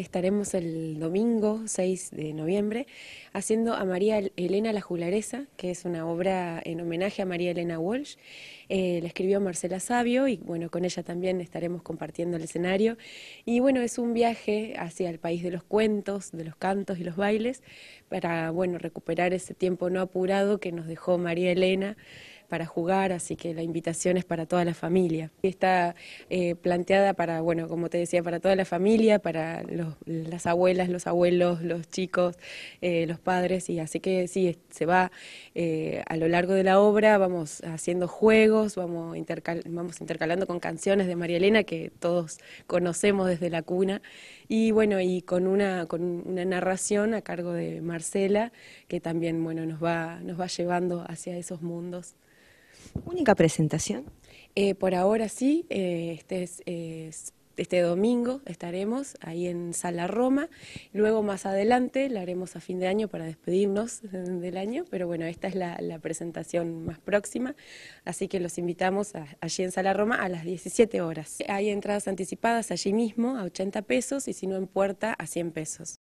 estaremos el domingo 6 de noviembre haciendo a María Elena la Jularesa, que es una obra en homenaje a María Elena Walsh. Eh, la escribió Marcela Sabio y bueno, con ella también estaremos compartiendo el escenario. Y bueno, es un viaje hacia el país de los cuentos, de los cantos y los bailes para bueno, recuperar ese tiempo no apurado que nos dejó María Elena para jugar, así que la invitación es para toda la familia. Está eh, planteada para, bueno, como te decía, para toda la familia, para las abuelas, los abuelos, los chicos, eh, los padres, y así que sí, se va eh, a lo largo de la obra, vamos haciendo juegos, vamos, vamos intercalando con canciones de María Elena que todos conocemos desde la cuna, y bueno, y con una, con una narración a cargo de Marcela, que también, bueno, nos va, nos va llevando hacia esos mundos. ¿Única presentación? Eh, por ahora sí, eh, este este domingo estaremos ahí en Sala Roma. Luego más adelante la haremos a fin de año para despedirnos del año, pero bueno, esta es la, presentación más próxima. Así que los invitamos a, allí en Sala Roma a las 17 horas. Hay entradas anticipadas allí mismo a 80 pesos y si no en puerta a 100 pesos.